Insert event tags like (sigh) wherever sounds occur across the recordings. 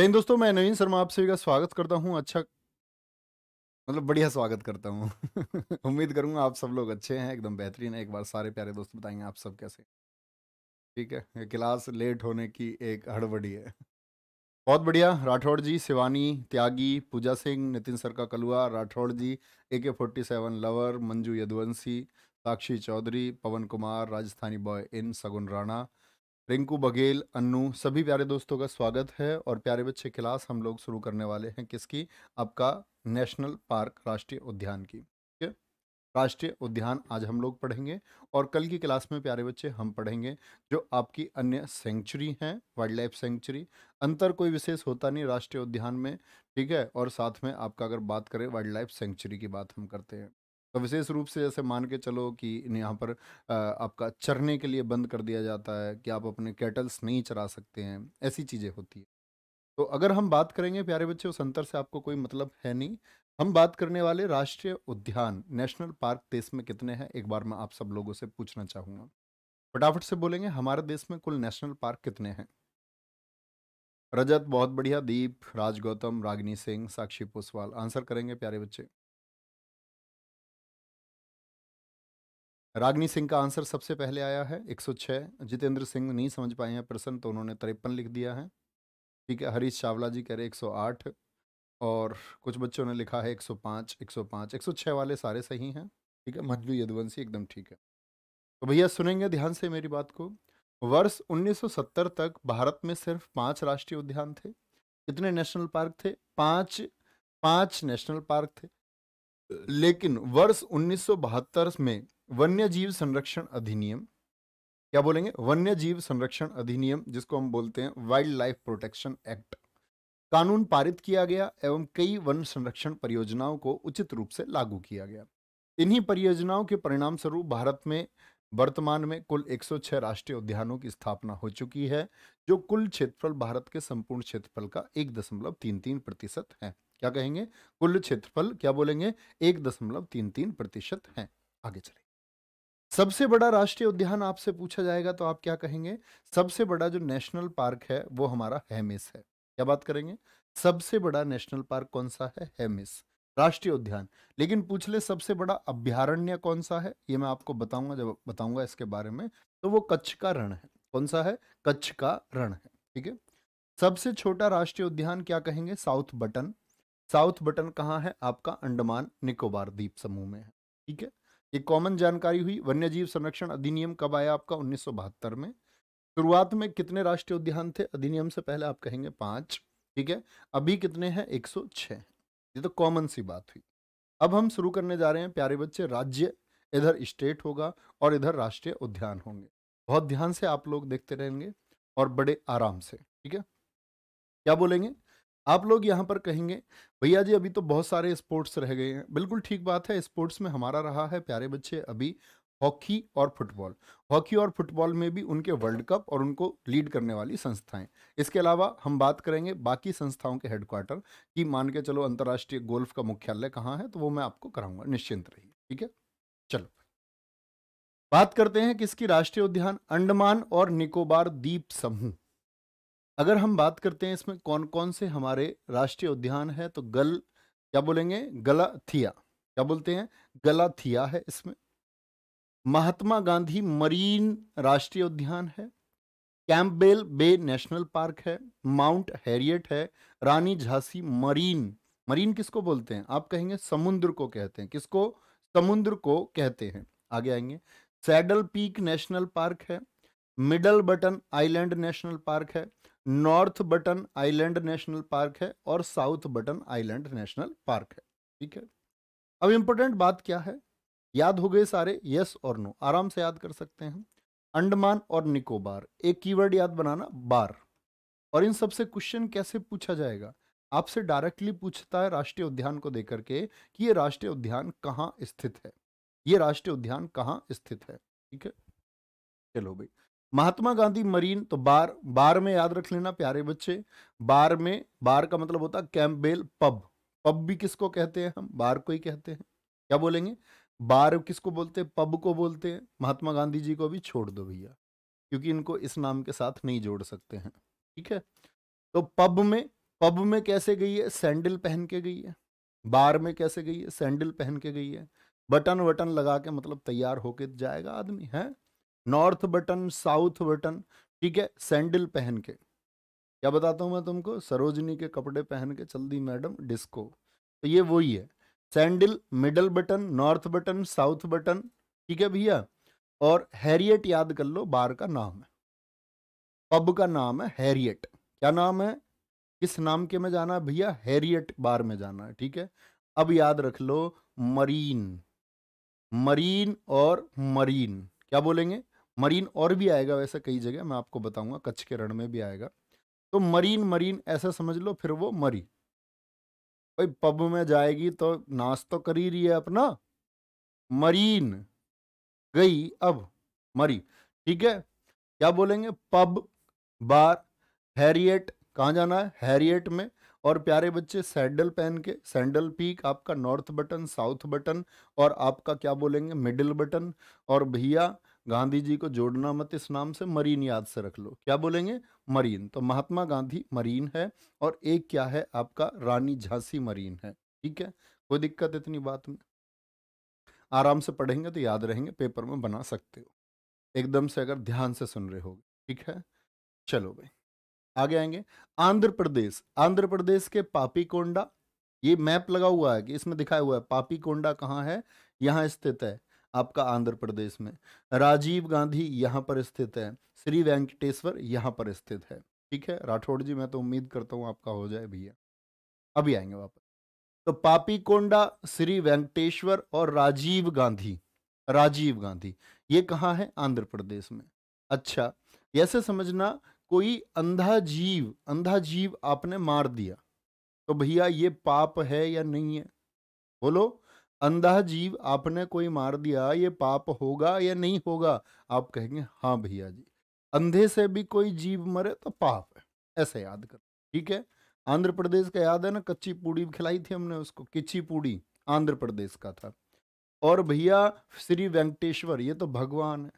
जय हिंद दोस्तों मैं नवीन शर्मा आप सभी का स्वागत करता हूँ अच्छा मतलब बढ़िया स्वागत करता हूँ (laughs) उम्मीद करूँगा आप सब लोग अच्छे हैं एकदम बेहतरीन है एक बार सारे प्यारे दोस्त बताएंगे आप सब कैसे ठीक है क्लास लेट होने की एक हड़बड़ी है बहुत बढ़िया राठौड़ जी शिवानी त्यागी पूजा सिंह नितिन सर का Kalua Rathore ji A K forty seven lover Manju Yaduvanshi Sakshi Chaudhary Pawan Kumar Rajasthani boy इन सगुन राणा रिंकू बघेल अन्नू सभी प्यारे दोस्तों का स्वागत है और प्यारे बच्चे क्लास हम लोग शुरू करने वाले हैं किसकी आपका नेशनल पार्क राष्ट्रीय उद्यान की राष्ट्रीय उद्यान आज हम लोग पढ़ेंगे और कल की क्लास में प्यारे बच्चे हम पढ़ेंगे जो आपकी अन्य सेंचुरी हैं वाइल्ड लाइफ सेंचुरी अंतर कोई विशेष होता नहीं राष्ट्रीय उद्यान में ठीक है और साथ में आपका अगर बात करें वाइल्ड लाइफ सेंचुरी की बात हम करते हैं तो विशेष रूप से जैसे मान के चलो कि यहाँ पर आपका चरने के लिए बंद कर दिया जाता है कि आप अपने कैटल्स नहीं चरा सकते हैं ऐसी चीज़ें होती है तो अगर हम बात करेंगे प्यारे बच्चे उस अंतर से आपको कोई मतलब है नहीं हम बात करने वाले राष्ट्रीय उद्यान नेशनल पार्क देश में कितने हैं एक बार मैं आप सब लोगों से पूछना चाहूँगा फटाफट से बोलेंगे हमारे देश में कुल नेशनल पार्क कितने हैं रजत बहुत बढ़िया दीप राज गौतम रागिनी सिंह साक्षी पोसवाल आंसर करेंगे प्यारे बच्चे रागनी सिंह का आंसर सबसे पहले आया है 106 जितेंद्र सिंह नहीं समझ पाए हैं प्रश्न तो उन्होंने तिरपन लिख दिया है ठीक है हरीश चावला जी कह रहे 108 और कुछ बच्चों ने लिखा है 105 105 106 वाले सारे सही हैं ठीक है मंजू यदुवंशी एकदम ठीक है तो भैया सुनेंगे ध्यान से मेरी बात को वर्ष 1970 तक भारत में सिर्फ पाँच राष्ट्रीय उद्यान थे कितने नेशनल पार्क थे पाँच पाँच नेशनल पार्क थे लेकिन वर्ष उन्नीस में वन्य जीव संरक्षण अधिनियम क्या बोलेंगे वन्य जीव संरक्षण अधिनियम जिसको हम बोलते हैं वाइल्ड लाइफ प्रोटेक्शन एक्ट कानून पारित किया गया एवं कई वन संरक्षण परियोजनाओं को उचित रूप से लागू किया गया इन्हीं परियोजनाओं के परिणाम स्वरूप भारत में वर्तमान में कुल 106 राष्ट्रीय उद्यानों की स्थापना हो चुकी है जो कुल क्षेत्रफल भारत के संपूर्ण क्षेत्रफल का एक दशमलव तीन तीन प्रतिशत है क्या कहेंगे कुल क्षेत्रफल क्या बोलेंगे एक दशमलव तीन तीन प्रतिशत है आगे चले सबसे बड़ा राष्ट्रीय उद्यान आपसे पूछा जाएगा तो आप क्या कहेंगे सबसे बड़ा जो नेशनल पार्क है वो हमारा हेमिस है क्या बात करेंगे सबसे बड़ा नेशनल पार्क कौन सा है हेमिस राष्ट्रीय उद्यान लेकिन पूछ ले सबसे बड़ा अभ्यारण्य कौन सा है ये मैं आपको बताऊंगा जब बताऊंगा इसके बारे में तो वो कच्छ का रण है कौन सा है कच्छ का रण है ठीक है सबसे छोटा राष्ट्रीय उद्यान क्या कहेंगे साउथ बटन साउथ बटन कहाँ है आपका अंडमान निकोबार द्वीप समूह में है ठीक है एक कॉमन जानकारी हुई वन्य जीव संरक्षण अधिनियम कब आया आपका उन्नीस में शुरुआत में कितने राष्ट्रीय उद्यान थे अधिनियम से पहले आप कहेंगे पांच ठीक है अभी कितने हैं एक ये तो कॉमन सी बात हुई अब हम शुरू करने जा रहे हैं प्यारे बच्चे राज्य इधर स्टेट होगा और इधर राष्ट्रीय उद्यान होंगे बहुत ध्यान से आप लोग देखते रहेंगे और बड़े आराम से ठीक है क्या बोलेंगे आप लोग यहाँ पर कहेंगे भैया जी अभी तो बहुत सारे स्पोर्ट्स रह गए हैं बिल्कुल ठीक बात है स्पोर्ट्स में हमारा रहा है प्यारे बच्चे अभी हॉकी और फुटबॉल हॉकी और फुटबॉल में भी उनके वर्ल्ड कप और उनको लीड करने वाली संस्थाएं इसके अलावा हम बात करेंगे बाकी संस्थाओं के हेडक्वार्टर की मान के चलो अंतर्राष्ट्रीय गोल्फ का मुख्यालय कहाँ है तो वो मैं आपको कराऊंगा निश्चिंत रहिए ठीक है चलो बात करते हैं किसकी राष्ट्रीय उद्यान अंडमान और निकोबार द्वीप समूह अगर हम बात करते हैं इसमें कौन कौन से हमारे राष्ट्रीय उद्यान है तो गल क्या बोलेंगे गलाथिया क्या बोलते हैं गलाथिया है इसमें महात्मा गांधी मरीन राष्ट्रीय उद्यान है कैंपबेल बे नेशनल पार्क है माउंट हैरियट है रानी झांसी मरीन मरीन किसको बोलते हैं आप कहेंगे समुद्र को कहते हैं किसको समुद्र को कहते हैं आगे आएंगे सैडल पीक नेशनल पार्क है middle button island national park है north button island national park है और south button island national park है ठीक है अब इंपॉर्टेंट बात क्या है याद हो गए सारे यस और नो आराम से याद कर सकते हैं अंडमान और निकोबार एक कीवर्ड याद बनाना बार और इन सबसे क्वेश्चन कैसे पूछा जाएगा आपसे डायरेक्टली पूछता है राष्ट्रीय उद्यान को देकर के कि ये राष्ट्रीय उद्यान कहाँ स्थित है ये राष्ट्रीय उद्यान कहाँ स्थित है ठीक है चलो भाई महात्मा गांधी मरीन तो बार बार में याद रख लेना प्यारे बच्चे बार में बार का मतलब होता है कैम्बेल पब पब भी किसको कहते हैं हम बार को ही कहते हैं क्या बोलेंगे बार किसको बोलते हैं पब को बोलते हैं महात्मा गांधी जी को भी छोड़ दो भैया क्योंकि इनको इस नाम के साथ नहीं जोड़ सकते हैं ठीक है तो पब में पब में कैसे गई है सैंडल पहन के गई है बार में कैसे गई है सैंडल पहन के गई है बटन वटन लगा के मतलब तैयार होके जाएगा आदमी है नॉर्थ बटन साउथ बटन ठीक है सैंडल पहन के क्या बताता हूँ मैं तुमको सरोजनी के कपड़े पहन के चल दी मैडम डिस्को तो ये वही है sandal middle button north button south button ठीक है भैया और हैरियट याद कर लो बार का नाम है पब का नाम है हैरियट क्या नाम है किस नाम के में जाना है भैया हैरियट बार में जाना है ठीक है अब याद रख लो मरीन मरीन और मरीन क्या बोलेंगे मरीन और भी आएगा वैसे कई जगह मैं आपको बताऊंगा कच्छ के रण में भी आएगा तो मरीन मरीन ऐसा समझ लो फिर वो मरी भाई पब में जाएगी तो नाच तो कर ही रही है अपना मरीन गई अब मरी ठीक है क्या बोलेंगे पब बार हैरियट कहाँ जाना है हैरियट में और प्यारे बच्चे सैंडल पहन के सैंडल पीक आपका नॉर्थ बटन साउथ बटन और आपका क्या बोलेंगे मिडिल बटन और भैया गांधी जी को जोड़ना मत इस नाम से मरीन याद से रख लो क्या बोलेंगे मरीन तो महात्मा गांधी मरीन है और एक क्या है आपका रानी झांसी मरीन है ठीक है कोई दिक्कत इतनी बात में आराम से पढ़ेंगे तो याद रहेंगे पेपर में बना सकते हो एकदम से अगर ध्यान से सुन रहे हो ठीक है चलो भाई आगे आएंगे आंध्र प्रदेश आंध्र प्रदेश के पापीकोंडा ये मैप लगा हुआ है कि इसमें दिखाया हुआ है पापीकोंडा कहाँ है यहाँ स्थित है आपका आंध्र प्रदेश में राजीव गांधी यहाँ पर स्थित है श्री वेंकटेश्वर यहाँ पर स्थित है ठीक है राठौड़ जी मैं तो उम्मीद करता हूँ आपका हो जाए भैया अभी आएंगे वापस तो पापी कोंडा श्री वेंकटेश्वर और राजीव गांधी राजीव गांधी ये कहाँ है आंध्र प्रदेश में अच्छा ऐसे समझना कोई अंधा जीव अंधा जीव आपने मार दिया तो भैया ये पाप है या नहीं है बोलो अंधा जीव आपने कोई मार दिया ये पाप होगा या नहीं होगा आप कहेंगे हाँ भैया जी अंधे से भी कोई जीव मरे तो पाप है ऐसे याद कर ठीक है आंध्र प्रदेश का याद है ना कच्ची पूड़ी खिलाई थी हमने उसको किच्ची पूड़ी आंध्र प्रदेश का था और भैया श्री वेंकटेश्वर ये तो भगवान है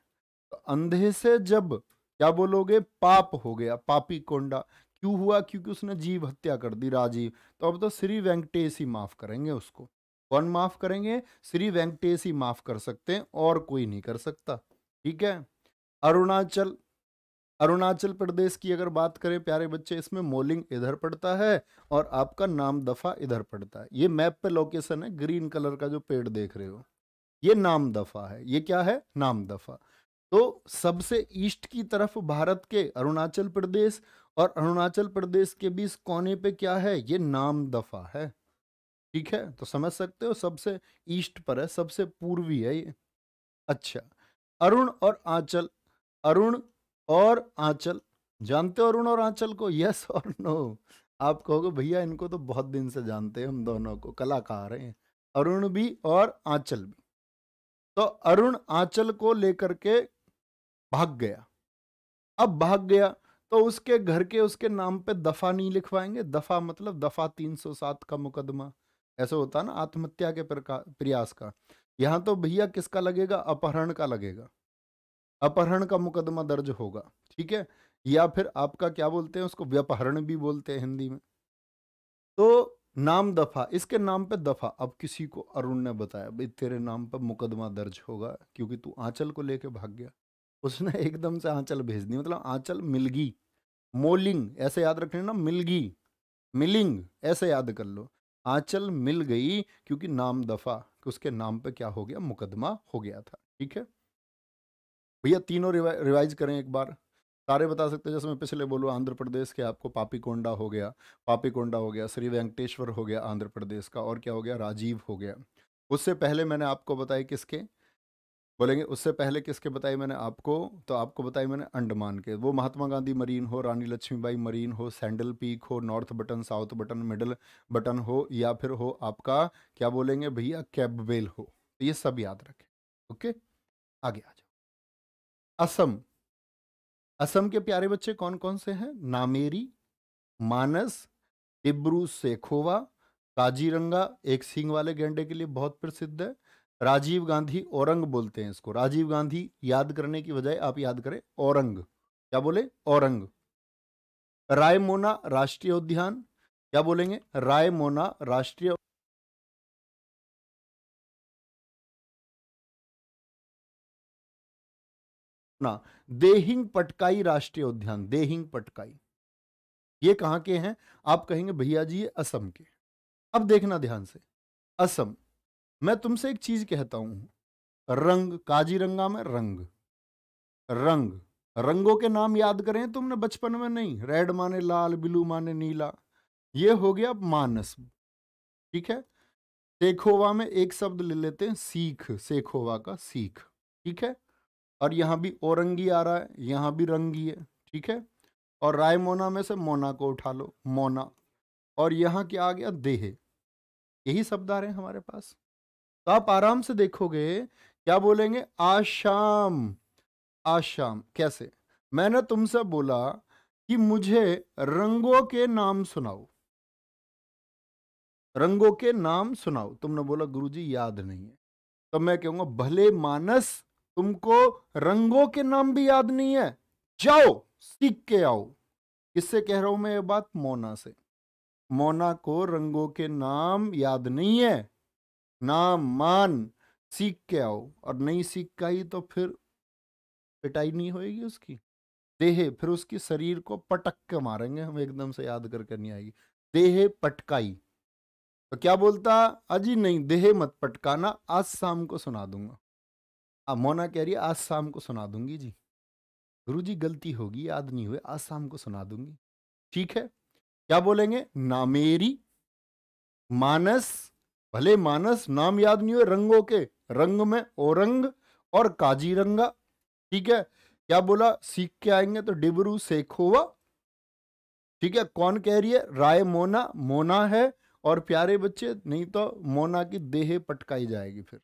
तो अंधे से जब क्या बोलोगे पाप हो गया पापी कोंडा क्यों हुआ क्योंकि उसने जीव हत्या कर दी राजीव तो अब तो श्री वेंकटेश ही माफ करेंगे उसको कौन माफ करेंगे श्री वेंकटेश ही माफ कर सकते हैं और कोई नहीं कर सकता ठीक है अरुणाचल अरुणाचल प्रदेश की अगर बात करें प्यारे बच्चे इसमें मोलिंग इधर पड़ता है और आपका नाम दफा इधर पड़ता है ये मैप पे लोकेशन है ग्रीन कलर का जो पेड़ देख रहे हो ये नाम दफा है ये क्या है नाम दफा तो सबसे ईस्ट की तरफ भारत के अरुणाचल प्रदेश और अरुणाचल प्रदेश के बीच कोने पे क्या है ये नाम दफा है ठीक है तो समझ सकते हो सबसे ईस्ट पर है सबसे पूर्वी है ये अच्छा अरुण और आंचल अरुण और आंचल जानते हो अरुण और आंचल को यस और नो आप कहोगे भैया इनको तो बहुत दिन से जानते हैं हम दोनों को कलाकार हैं अरुण भी और आंचल भी तो अरुण आंचल को लेकर के भाग गया अब भाग गया तो उसके घर के उसके नाम पे दफा नहीं लिखवाएंगे दफा मतलब दफा 307 का मुकदमा ऐसा होता है ना आत्महत्या के प्रयास का यहाँ तो भैया किसका लगेगा अपहरण का लगेगा अपहरण का मुकदमा दर्ज होगा ठीक है या फिर आपका क्या बोलते हैं उसको व्यपहरण भी बोलते हैं हिंदी में तो नाम दफा इसके नाम पे दफा अब किसी को अरुण ने बताया भाई तेरे नाम पर मुकदमा दर्ज होगा क्योंकि तू आंचल को लेके भाग गया उसने (laughs) एकदम से आंचल भेज दी मतलब आंचल मिलगी मोलिंग ऐसे याद रखने ना मिलगी मिलिंग ऐसे याद कर लो आंचल मिल गई क्योंकि नाम दफा कि उसके नाम पे क्या हो गया मुकदमा हो गया था ठीक है भैया तीनों रिवा, रिवाइज करें एक बार सारे बता सकते हैं जैसे मैं पिछले बोलू आंध्र प्रदेश के आपको पापी कोंडा हो गया पापी कोंडा हो गया श्री वेंकटेश्वर हो गया आंध्र प्रदेश का और क्या हो गया राजीव हो गया उससे पहले मैंने आपको बताया किसके बोलेंगे उससे पहले किसके बताए मैंने आपको तो आपको बताए मैंने अंडमान के वो महात्मा गांधी मरीन हो रानी लक्ष्मीबाई मरीन हो सैंडल पीक हो north button south button middle button हो या फिर हो आपका क्या बोलेंगे भैया कैबेल हो तो ये सब याद रखें ओके आगे आ जाओ असम असम के प्यारे बच्चे कौन कौन से हैं नामेरी मानस डिब्रू सेखोवा काजीरंगा एक सिंह वाले गेंडे के लिए बहुत प्रसिद्ध है राजीव गांधी औरंग बोलते हैं इसको राजीव गांधी याद करने की बजाय आप याद करें औरंग क्या बोले औरंग रायमोना राष्ट्रीय उद्यान क्या बोलेंगे रायमोना राष्ट्रीय ना देहिंग पटकाई राष्ट्रीय उद्यान देहिंग पटकाई ये कहां के हैं आप कहेंगे भैया जी ये असम के अब देखना ध्यान से असम मैं तुमसे एक चीज कहता हूं रंग काजीरंगा में रंग रंग रंगों के नाम याद करें तुमने बचपन में नहीं रेड माने लाल ब्लू माने नीला ये हो गया मानस ठीक है सेखोवा में एक शब्द ले लेते हैं सीख सेखोवा का सीख ठीक है और यहाँ भी औरंगी आ रहा है यहां भी रंगी है ठीक है और रायमोना में से मोना को उठा लो मोना और यहाँ क्या आ गया देह यही शब्द आ रहे हैं हमारे पास तो आप आराम से देखोगे क्या बोलेंगे आशाम आशाम कैसे मैंने तुमसे बोला कि मुझे रंगों के नाम सुनाओ रंगों के नाम सुनाओ तुमने बोला गुरुजी याद नहीं है तो मैं कहूंगा भले मानस तुमको रंगों के नाम भी याद नहीं है जाओ सीख के आओ किससे कह रहा हूं मैं ये बात मोना से मोना को रंगों के नाम याद नहीं है नाम मान सीख के आओ और नहीं सीख के आई तो फिर पिटाई नहीं होएगी उसकी देहे फिर उसकी शरीर को पटक के मारेंगे हम एकदम से याद करके नहीं आएगी देहे पटकाई तो क्या बोलता अजी नहीं देहे मत पटकाना आज शाम को सुना दूंगा अब हाँ, मोना कह रही है आज शाम को सुना दूंगी जी गुरु जी गलती होगी याद नहीं हुए आज शाम को सुना दूंगी ठीक है क्या बोलेंगे नामेरी मानस भले मानस नाम याद नहीं हुए रंगों के रंग में औरंग और काजीरंगा ठीक है क्या बोला सीख के आएंगे तो डिबरू सेखोवा ठीक है कौन कह रही है राय मोना मोना है और प्यारे बच्चे नहीं तो मोना की देहे पटकाई जाएगी फिर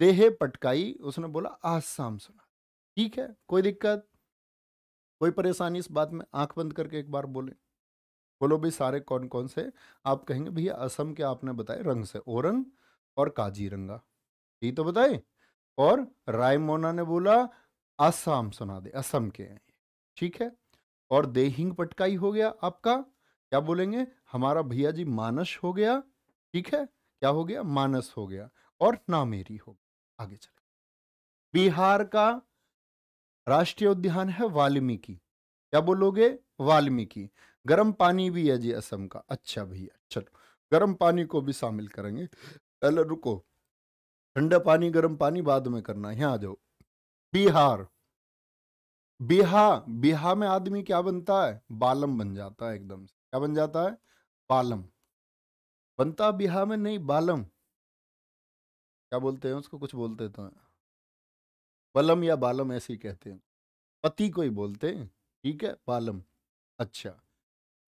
देहे पटकाई उसने बोला आसाम सुना ठीक है कोई दिक्कत कोई परेशानी इस बात में आंख बंद करके एक बार बोले बोलो भाई सारे कौन कौन से आप कहेंगे भैया असम के आपने बताए रंग से ओरंग और काजीरंगा यही तो बताए और राय मोना ने बोला असम सुना दे असम के ठीक है और देहिंग पटकाई हो गया आपका क्या बोलेंगे हमारा भैया जी मानस हो गया ठीक है क्या हो गया मानस हो गया और नामेरी हो गया आगे चले बिहार का राष्ट्रीय उद्यान है वाल्मीकि क्या बोलोगे वाल्मीकि गर्म पानी भी है जी असम का अच्छा भैया चलो गर्म पानी को भी शामिल करेंगे पहले रुको ठंडा पानी गर्म पानी बाद में करना यहाँ आ जाओ बिहार बिहा बिहा में आदमी क्या बनता है बालम बन जाता है एकदम से क्या बन जाता है बालम बनता बिहा में नहीं बालम क्या बोलते हैं उसको कुछ बोलते तो हैं बलम या बालम ऐसे ही कहते हैं पति को ही बोलते हैं ठीक है बालम अच्छा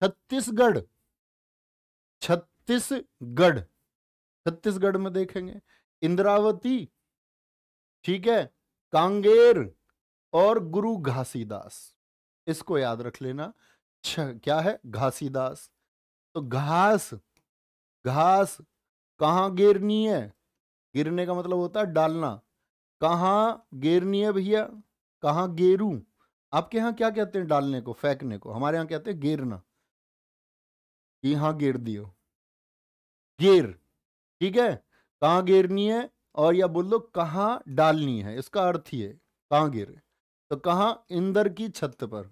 छत्तीसगढ़ छत्तीसगढ़ छत्तीसगढ़ में देखेंगे इंद्रावती ठीक है कांगेर और गुरु घासीदास इसको याद रख लेना क्या है घासीदास तो घास घास कहाँ गिरनी है गिरने का मतलब होता है डालना कहाँ गिरनी है भैया कहाँ गेरू आपके यहाँ क्या कहते हैं डालने को फेंकने को हमारे यहाँ कहते हैं गिरना कि हाँ गेर दियो गेर ठीक है कहा गेरनी है और या बोल दो कहा डालनी है इसका अर्थ ही है कहा गेर तो कहा इंदर की छत पर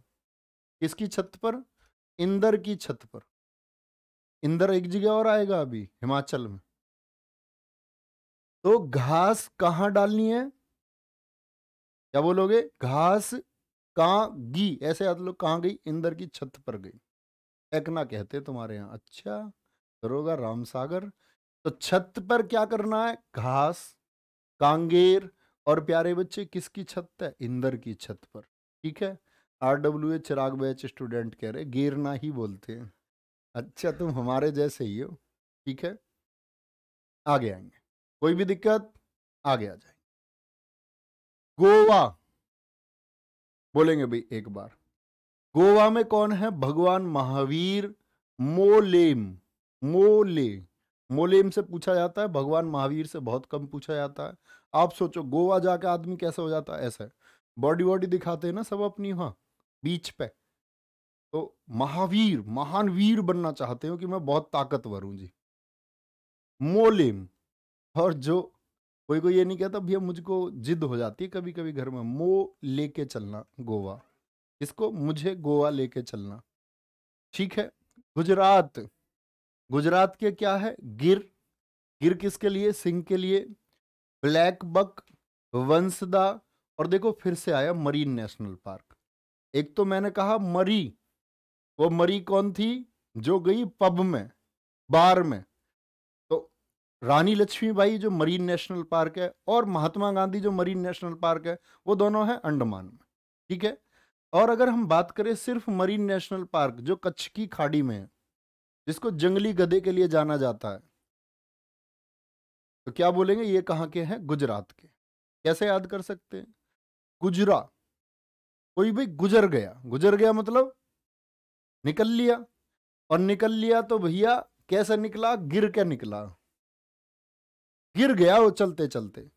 किसकी छत पर इंदर की छत पर इंदर एक जगह और आएगा अभी हिमाचल में तो घास कहा डालनी है क्या बोलोगे घास कहा गी ऐसे आप लोग कहा गई इंदर की छत पर गई फेंकना कहते तुम्हारे यहाँ अच्छा दरोगा राम सागर तो छत पर क्या करना है घास कांगेर और प्यारे बच्चे किसकी छत है इंदर की छत पर ठीक है R W H Chirag batch student कह रहे गेरना ही बोलते हैं अच्छा तुम हमारे जैसे ही हो ठीक है आगे आएंगे कोई भी दिक्कत आगे आ जाएंगे गोवा बोलेंगे भाई एक बार गोवा में कौन है भगवान महावीर मोलेम मोले मोलेम से पूछा जाता है भगवान महावीर से बहुत कम पूछा जाता है आप सोचो गोवा जाके आदमी कैसे हो जाता है ऐसा बॉडी वॉडी दिखाते हैं ना सब अपनी वहाँ बीच पे तो महावीर महान वीर बनना चाहते हो कि मैं बहुत ताकतवर हूँ जी मोलेम और जो कोई कोई ये नहीं कहता भैया मुझको जिद हो जाती है कभी कभी घर में मो लेके चलना गोवा इसको मुझे गोवा लेके चलना ठीक है गुजरात गुजरात के क्या है गिर गिर किसके लिए सिंह के लिए ब्लैक बक वंशदा और देखो फिर से आया मरीन नेशनल पार्क एक तो मैंने कहा मरी वो मरी कौन थी जो गई पब में बार में तो रानी लक्ष्मीबाई जो मरीन नेशनल पार्क है और महात्मा गांधी जो मरीन नेशनल पार्क है वो दोनों है अंडमान में ठीक है और अगर हम बात करें सिर्फ मरीन नेशनल पार्क जो कच्छ की खाड़ी में है जिसको जंगली गधे के लिए जाना जाता है तो क्या बोलेंगे ये कहाँ के हैं गुजरात के कैसे याद कर सकते हैं गुजरा कोई भी गुजर गया गुजर गया मतलब निकल लिया और निकल लिया तो भैया कैसे निकला गिर के निकला गिर गया वो चलते चलते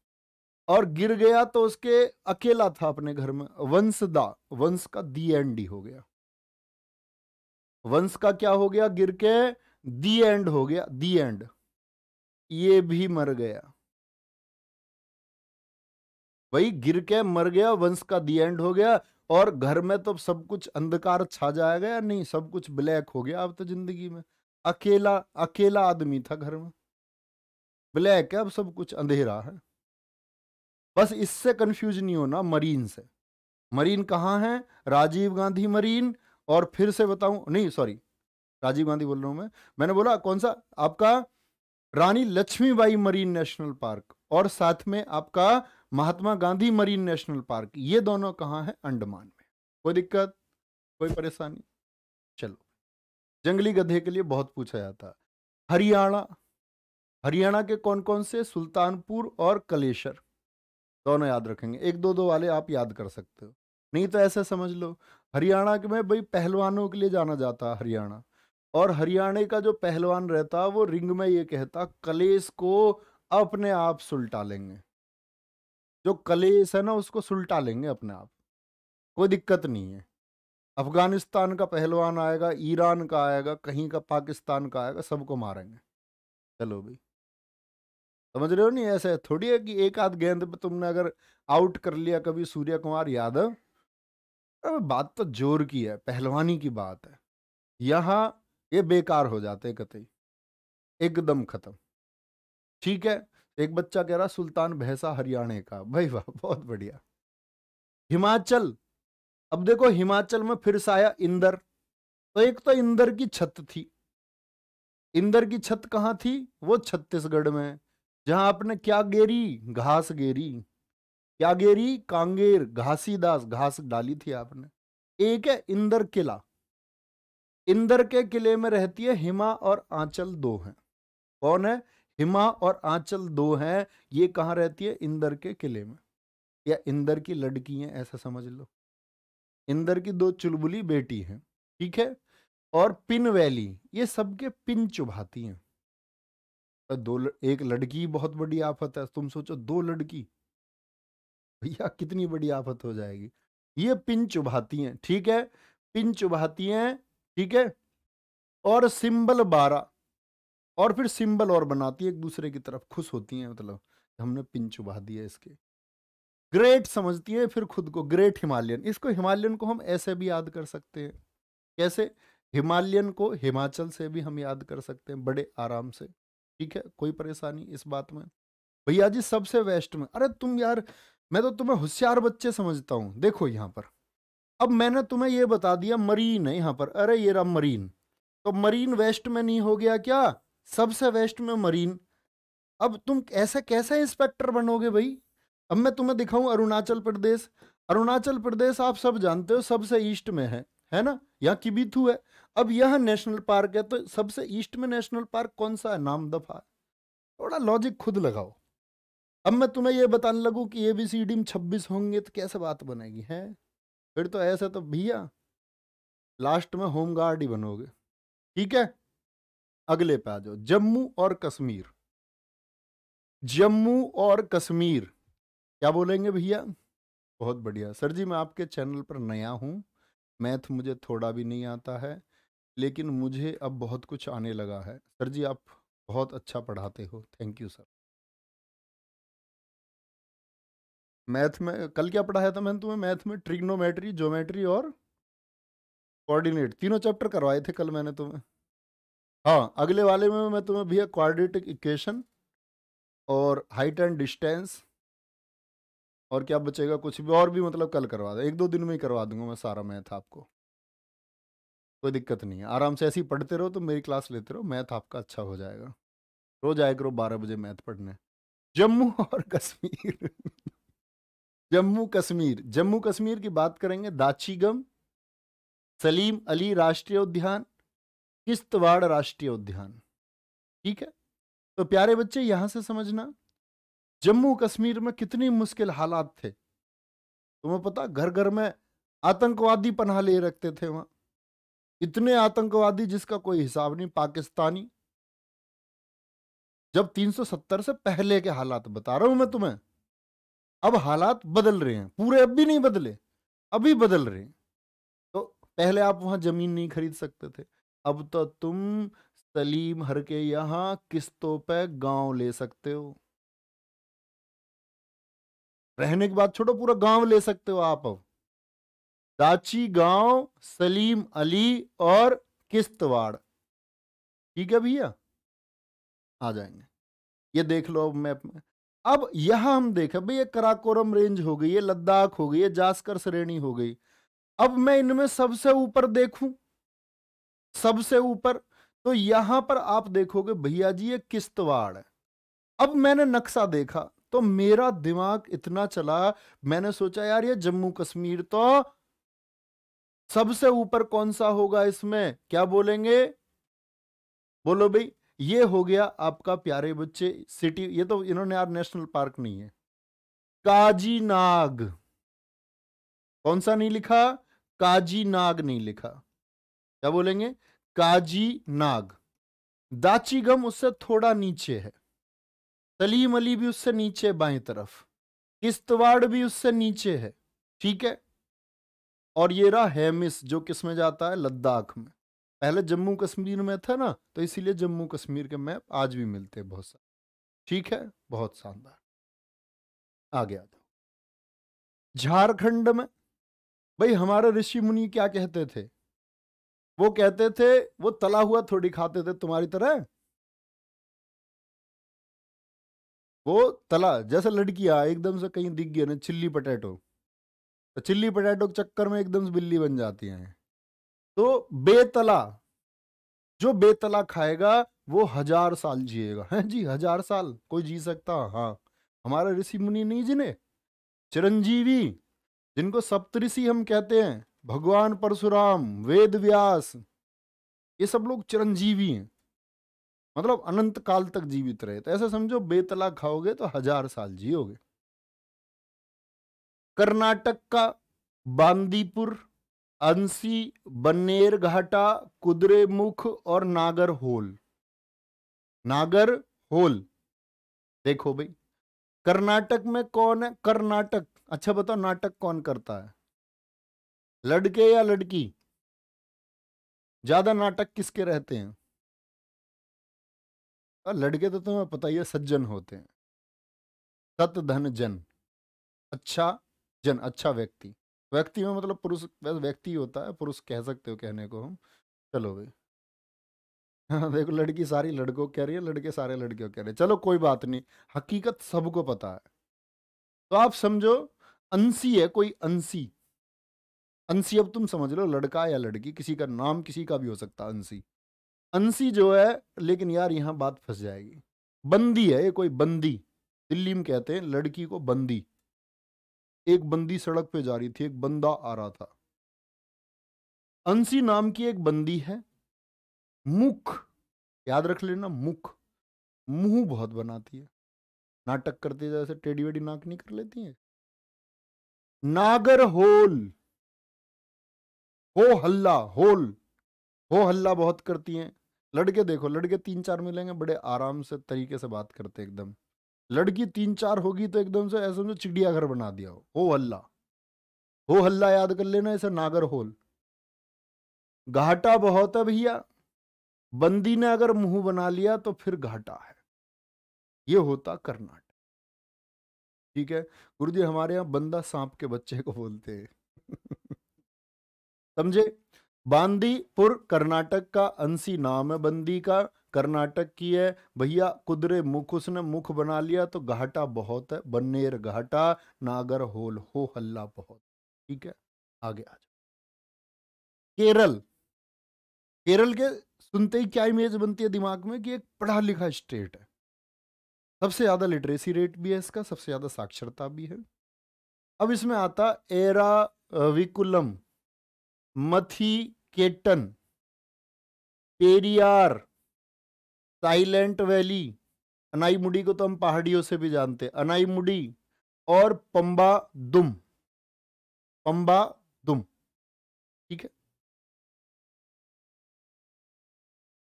और गिर गया तो उसके अकेला था अपने घर में वंश दा वंश का दी एंड हो गया वंश का क्या हो गया गिर के दी एंड हो गया दी एंड ये भी मर गया भाई गिर के मर गया वंश का दी एंड हो गया और घर में तो सब कुछ अंधकार छा जाएगा या नहीं सब कुछ ब्लैक हो गया अब तो जिंदगी में अकेला अकेला आदमी था घर में ब्लैक है अब सब कुछ अंधेरा है बस इससे कंफ्यूज नहीं होना मरीन से मरीन कहाँ है राजीव गांधी मरीन और फिर से बताऊं नहीं सॉरी राजीव गांधी बोल रहा हूं मैं मैंने बोला कौन सा आपका Rani Lakshmibai marine national park और साथ में आपका Mahatma Gandhi marine national park ये दोनों कहाँ है अंडमान में कोई दिक्कत कोई परेशानी चलो जंगली गधे के लिए बहुत पूछा जाता हरियाणा हरियाणा के कौन कौन से सुल्तानपुर और कलेशर दोनों याद रखेंगे एक दो दो वाले आप याद कर सकते हो नहीं तो ऐसे समझ लो हरियाणा के में भाई पहलवानों के लिए जाना जाता है हरियाणा और हरियाणा का जो पहलवान रहता वो रिंग में ये कहता कलेश को अपने आप सुलटा लेंगे जो कलेश है ना उसको सुलटा लेंगे अपने आप कोई दिक्कत नहीं है अफगानिस्तान का पहलवान आएगा ईरान का आएगा कहीं का पाकिस्तान का आएगा सबको मारेंगे चलो भाई समझ रहे हो नहीं ऐसा है थोड़ी है कि एक आध गेंद पे तुमने अगर आउट कर लिया कभी सूर्य कुमार यादव अब बात तो जोर की है पहलवानी की बात है यहाँ ये बेकार हो जाते हैं कतई एकदम खत्म ठीक है एक बच्चा कह रहा सुल्तान भैंसा हरियाणा का भाई वाह बहुत बढ़िया हिमाचल अब देखो हिमाचल में फिर से आया इंदर तो एक तो इंदर की छत थी इंदर की छत कहाँ थी वो छत्तीसगढ़ में जहां आपने क्या गेरी घास गेरी क्या गेरी कांगेर घासीदास घास डाली थी आपने एक है इंदर किला इंदर के किले में रहती है हिमा और आंचल दो हैं कौन है हिमा और आंचल दो हैं ये कहाँ रहती है इंदर के किले में या इंदर की लड़की है ऐसा समझ लो इंदर की दो चुलबुली बेटी हैं ठीक है और पिन वैली ये सबके पिन चुभाती हैं दो ल, एक लड़की बहुत बड़ी आफत है तुम सोचो दो लड़की भैया कितनी बड़ी आफत हो जाएगी ये पिन चुभाती हैं ठीक है पिन चुभाती हैं ठीक है और सिंबल बारह और फिर सिंबल और बनाती है एक दूसरे की तरफ खुश होती हैं मतलब हमने पिन चुभा दिया इसके ग्रेट समझती है फिर खुद को ग्रेट हिमालयन इसको हिमालयन को हम ऐसे भी याद कर सकते हैं कैसे हिमालयन को हिमाचल से भी हम याद कर सकते हैं बड़े आराम से ठीक है कोई परेशानी इस बात में भैया जी सबसे वेस्ट में अरे तुम यार मैं तो तुम्हें होशियार बच्चे समझता हूँ देखो यहाँ पर अब मैंने तुम्हें ये बता दिया मरीन है यहाँ पर अरे ये रहा मरीन तो मरीन वेस्ट में नहीं हो गया क्या सबसे वेस्ट में मरीन अब तुम ऐसे कैसे इंस्पेक्टर बनोगे भाई अब मैं तुम्हें दिखाऊं अरुणाचल प्रदेश अरुणाचल प्रदेश आप सब जानते हो सबसे ईस्ट में है है ना यहाँ किबिथू है अब यह नेशनल पार्क है तो सबसे ईस्ट में नेशनल पार्क कौन सा है नाम दफा थोड़ा लॉजिक खुद लगाओ अब मैं तुम्हें यह बताने लगू कि ए बी सी डी में छब्बीस होंगे तो कैसे बात बनेगी है फिर तो ऐसे तो भैया लास्ट में होम गार्ड ही बनोगे ठीक है अगले पे आ जाओ जम्मू और कश्मीर जम्मू और कश्मीर क्या बोलेंगे भैया बहुत बढ़िया सर जी मैं आपके चैनल पर नया हूं मैथ मुझे थोड़ा भी नहीं आता है लेकिन मुझे अब बहुत कुछ आने लगा है सर जी आप बहुत अच्छा पढ़ाते हो थैंक यू सर मैथ में कल क्या पढ़ाया था मैंने तुम्हें मैथ में ट्रिग्नोमेट्री ज्योमेट्री और कोऑर्डिनेट तीनों चैप्टर करवाए थे कल मैंने तुम्हें हाँ अगले वाले में मैं तुम्हें भैया कोऑर्डिनेट इक्वेशन और हाइट एंड डिस्टेंस और क्या बचेगा कुछ भी और भी मतलब कल करवा दो एक दो दिन में ही करवा दूंगा मैं सारा मैथ आपको कोई दिक्कत नहीं है आराम से ऐसे ही पढ़ते रहो तो मेरी क्लास लेते रहो मैथ आपका अच्छा हो जाएगा रोज आया करो बारह बजे मैथ पढ़ने जम्मू (laughs) और कश्मीर जम्मू कश्मीर जम्मू कश्मीर की बात करेंगे दाचीगम सलीम अली राष्ट्रीय उद्यान किश्तवाड़ राष्ट्रीय उद्यान ठीक है तो प्यारे बच्चे यहां से समझना जम्मू कश्मीर में कितनी मुश्किल हालात थे तुम्हें पता घर घर में आतंकवादी पनाह ले रखते थे वहां इतने आतंकवादी जिसका कोई हिसाब नहीं पाकिस्तानी जब 370 से पहले के हालात बता रहा हूं मैं तुम्हें अब हालात बदल रहे हैं पूरे अब भी नहीं बदले अभी बदल रहे हैं तो पहले आप वहां जमीन नहीं खरीद सकते थे अब तो तुम सलीम हर के यहां किस्तों पे गांव ले सकते हो रहने के बाद छोड़ो पूरा गांव ले सकते हो आप अब दाची गांव सलीम अली और किश्तवाड़ ठीक है भैया आ जाएंगे ये देख लो अब मैप में अब यहां हम देखे भैया कराकोरम रेंज हो गई है लद्दाख हो गई है जास्कर श्रेणी हो गई अब मैं इनमें सबसे ऊपर देखूं सबसे ऊपर तो यहां पर आप देखोगे भैया जी ये किश्तवाड़ है अब मैंने नक्शा देखा तो मेरा दिमाग इतना चला मैंने सोचा यार ये जम्मू कश्मीर तो सबसे ऊपर कौन सा होगा इसमें क्या बोलेंगे बोलो भाई ये हो गया आपका प्यारे बच्चे सिटी ये तो इन्होंने यार नेशनल पार्क नहीं है काजीनाग कौन सा नहीं लिखा काजीनाग नहीं लिखा क्या बोलेंगे काजीनाग दाचीगम उससे थोड़ा नीचे है सलीम अली भी उससे नीचे बाएं तरफ किश्तवाड़ भी उससे नीचे है ठीक है और ये रहा हेमिस जो किस में जाता है लद्दाख में पहले जम्मू कश्मीर में था ना तो इसीलिए जम्मू कश्मीर के मैप आज भी मिलते हैं बहुत सारे ठीक है बहुत शानदार आगे जाओ झारखंड में भाई हमारे ऋषि मुनि क्या कहते थे वो कहते थे वो तला हुआ थोड़ी खाते थे तुम्हारी तरह वो तला जैसे लड़किया एकदम से कहीं दिख गया ना चिल्ली पटेटो तो चिल्ली पटेटो के चक्कर में एकदम से बिल्ली बन जाती हैं तो बेतला जो बेतला खाएगा वो हजार साल जिएगा हैं जी हजार साल कोई जी सकता हाँ हमारे ऋषि मुनि नहीं जिने चिरंजीवी जिनको सप्तऋषि हम कहते हैं भगवान परशुराम वेद व्यास ये सब लोग चिरंजीवी हैं मतलब अनंत काल तक जीवित रहे तो ऐसा समझो बेतला खाओगे तो हजार साल जियोगे कर्नाटक का बांदीपुर अंसी बनेर घाटा कुदरेमुख और नागर होल नागर होल देखो भाई कर्नाटक में कौन है कर्नाटक अच्छा बताओ नाटक कौन करता है लड़के या लड़की ज्यादा नाटक किसके रहते हैं और लड़के तो तुम्हें पता ही है सज्जन होते हैं सत धन जन अच्छा जन अच्छा व्यक्ति व्यक्ति में मतलब पुरुष व्यक्ति होता है पुरुष कह सकते हो कहने को हम चलो भाई हाँ देखो लड़की सारी लड़कों कह रही है लड़के सारे लड़कियों कह रहे हैं चलो कोई बात नहीं हकीकत सबको पता है तो आप समझो अंसी है कोई अंसी अंसी अब तुम समझ लो लड़का या लड़की किसी का नाम किसी का भी हो सकता अंसी अंसी जो है लेकिन यार यहाँ बात फंस जाएगी बंदी है ये कोई बंदी दिल्ली में कहते हैं लड़की को बंदी एक बंदी सड़क पे जा रही थी एक बंदा आ रहा था अंसी नाम की एक बंदी है मुख याद रख लेना मुख मुंह बहुत बनाती है नाटक करते जैसे टेढ़ी वेढ़ी नाक नहीं कर लेती है नागर होल हो हल्ला होल हो हल्ला बहुत करती हैं लड़के देखो लड़के तीन चार मिलेंगे बड़े आराम से तरीके से बात करते एकदम लड़की तीन चार होगी तो एकदम से ऐसे में चिड़ियाघर बना दिया हो हो हल्ला हो हल्ला याद कर लेना ऐसे नागर होल घाटा बहुत है भैया बंदी ने अगर मुंह बना लिया तो फिर घाटा है ये होता कर्नाटक ठीक है गुरु जी हमारे यहाँ बंदा सांप के बच्चे को बोलते हैं (laughs) समझे बांदीपुर कर्नाटक का अंसी नाम है बंदी का कर्नाटक की है भैया कुदरे मुख उसने मुख बना लिया तो घाटा बहुत है बन्नेर घाटा नागर होल हो हल्ला बहुत ठीक है आगे आ जाओ केरल केरल के सुनते ही क्या इमेज बनती है दिमाग में कि एक पढ़ा लिखा स्टेट है सबसे ज़्यादा लिटरेसी रेट भी है इसका सबसे ज़्यादा साक्षरता भी है अब इसमें आता Eravikulam Mathikettan Periyar silent valley Anamudi को तो हम पहाड़ियों से भी जानते हैं अनाईमुडी और पंबा दुम पंबा दुम ठीक है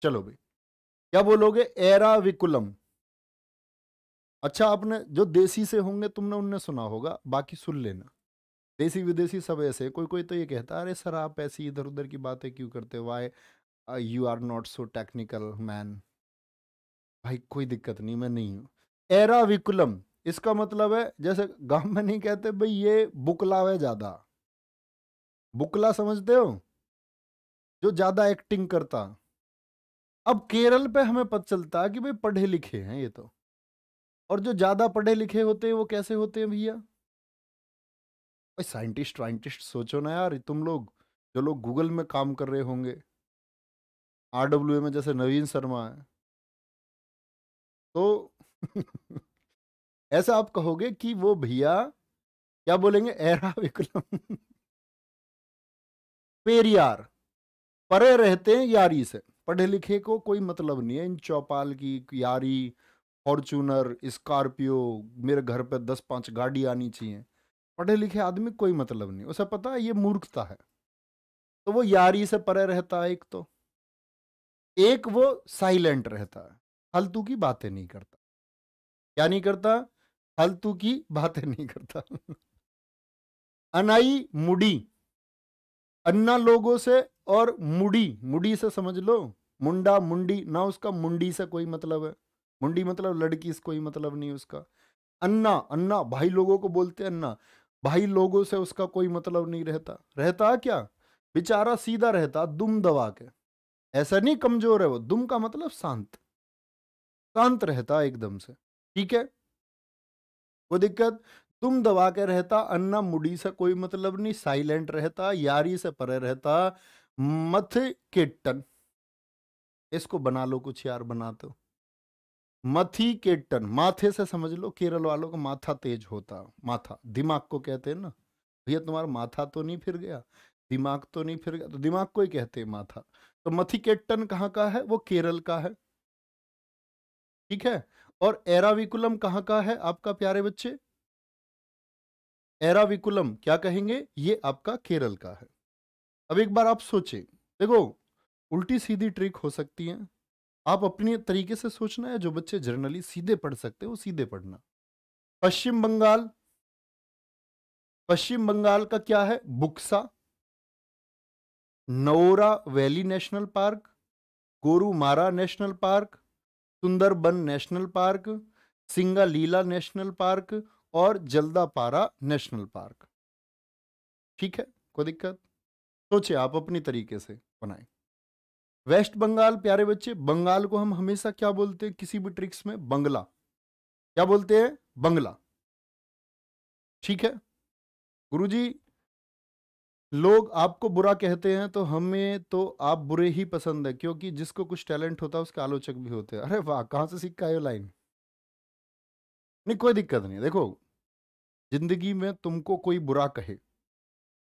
चलो भाई क्या बोलोगे एरा विकुलम अच्छा आपने जो देसी से होंगे तुमने उनने सुना होगा बाकी सुन लेना देसी विदेशी सब ऐसे कोई कोई तो ये कहता है अरे सर आप ऐसी इधर उधर की बातें क्यों करते हो why you are not so technical man भाई कोई दिक्कत नहीं मैं नहीं हूँ एराविकुलम इसका मतलब है जैसे गांव में नहीं कहते भाई ये बुकला है ज़्यादा बुकला समझते हो जो ज़्यादा एक्टिंग करता अब केरल पे हमें पता चलता कि भाई पढ़े लिखे हैं ये तो और जो ज़्यादा पढ़े लिखे होते हैं वो कैसे होते हैं भैया भाई साइंटिस्ट वाइंटिस्ट सोचो ना यार तुम लोग जो लोग गूगल में काम कर रहे होंगे आर डब्ल्यू में जैसे नवीन शर्मा है तो (laughs) ऐसा आप कहोगे कि वो भैया क्या बोलेंगे एरा विक्रम पेरियार परे रहते हैं यारी से पढ़े लिखे को कोई मतलब नहीं है इन चौपाल की यारी फॉर्चूनर स्कॉर्पियो मेरे घर पे दस पांच गाड़ी आनी चाहिए पढ़े लिखे आदमी कोई मतलब नहीं उसे पता है ये मूर्खता है तो वो यारी से परे रहता है एक तो एक वो साइलेंट रहता है फालतू की बातें नहीं करता क्या नहीं करता फालतू की बातें नहीं करता अनाई मुडी अन्ना लोगों से और मुडी मुडी से समझ लो मुंडा मुंडी ना उसका मुंडी से कोई मतलब है मुंडी मतलब लड़की से कोई मतलब नहीं उसका अन्ना अन्ना भाई लोगों को बोलते अन्ना भाई लोगों से उसका कोई मतलब नहीं रहता रहता क्या बेचारा सीधा रहता दुम दबा के ऐसा नहीं कमजोर है वो दुम का मतलब शांत शांत रहता एकदम से ठीक है वो दिक्कत तुम दबा के रहता अन्ना मुडी से कोई मतलब नहीं साइलेंट रहता यारी से परे रहता मथ केटन इसको बना लो कुछ यार बनाते हो मथी केटन माथे से समझ लो केरल वालों का माथा तेज होता माथा दिमाग को कहते हैं ना भैया तुम्हारा माथा तो नहीं फिर गया दिमाग तो नहीं फिर गया तो दिमाग को ही कहते हैं माथा तो मथी केटन कहाँ का है वो केरल का है ठीक है और एराविकुलम कहाँ का है आपका प्यारे बच्चे एराविकुलम क्या कहेंगे ये आपका केरल का है अब एक बार आप सोचे देखो उल्टी सीधी ट्रिक हो सकती है आप अपने तरीके से सोचना है जो बच्चे जर्नली सीधे पढ़ सकते हैं वो सीधे पढ़ना पश्चिम बंगाल पश्चिम बंगाल का क्या है Buxa Neora valley national park Gorumara national park Sundarban national park Singalila national park और जल्दापारा नेशनल पार्क ठीक है कोई दिक्कत सोचे आप अपनी तरीके से बनाएं वेस्ट बंगाल प्यारे बच्चे बंगाल को हम हमेशा क्या बोलते हैं किसी भी ट्रिक्स में बंगला क्या बोलते हैं बंगला ठीक है गुरुजी लोग आपको बुरा कहते हैं तो हमें तो आप बुरे ही पसंद है क्योंकि जिसको कुछ टैलेंट होता है उसके आलोचक भी होते हैं अरे वाह कहाँ से सीखा है लाइन नहीं कोई दिक्कत नहीं देखो जिंदगी में तुमको कोई बुरा कहे